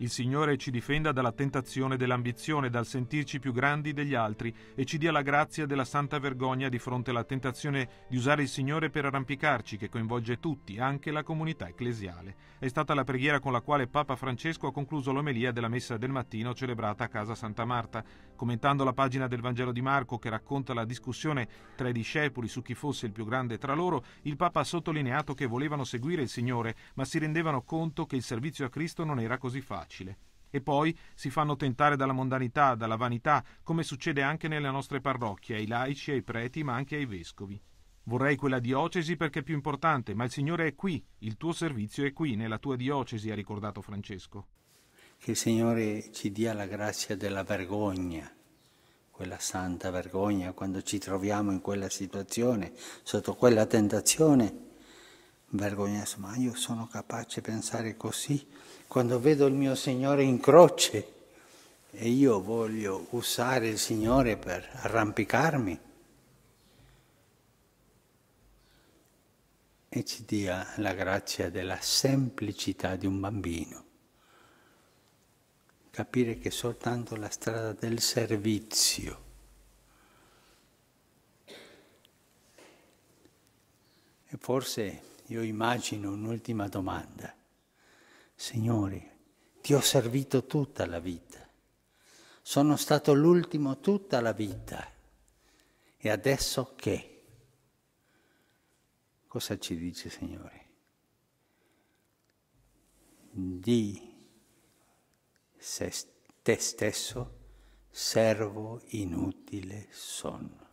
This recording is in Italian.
Il Signore ci difenda dalla tentazione dell'ambizione, dal sentirci più grandi degli altri e ci dia la grazia della santa vergogna di fronte alla tentazione di usare il Signore per arrampicarci, che coinvolge tutti, anche la comunità ecclesiale. È stata la preghiera con la quale Papa Francesco ha concluso l'omelia della messa del mattino celebrata a casa Santa Marta, commentando la pagina del Vangelo di Marco che racconta la discussione tra i discepoli su chi fosse il più grande tra loro, il Papa ha sottolineato che volevano seguire il Signore, ma si rendevano conto che il servizio a Cristo non era così facile facile. E poi si fanno tentare dalla mondanità, dalla vanità, come succede anche nelle nostre parrocchie, ai laici, ai preti, ma anche ai vescovi. Vorrei quella diocesi perché è più importante, ma il Signore è qui, il tuo servizio è qui, nella tua diocesi, ha ricordato Francesco. Che il Signore ci dia la grazia della vergogna, quella santa vergogna, quando ci troviamo in quella situazione, sotto quella tentazione vergognoso, ma io sono capace di pensare così quando vedo il mio Signore in croce e io voglio usare il Signore per arrampicarmi. E ci dia la grazia della semplicità di un bambino. Capire che soltanto la strada del servizio e forse io immagino un'ultima domanda. Signore, ti ho servito tutta la vita, sono stato l'ultimo tutta la vita e adesso che? Cosa ci dice Signore? Di se te stesso servo inutile sonno.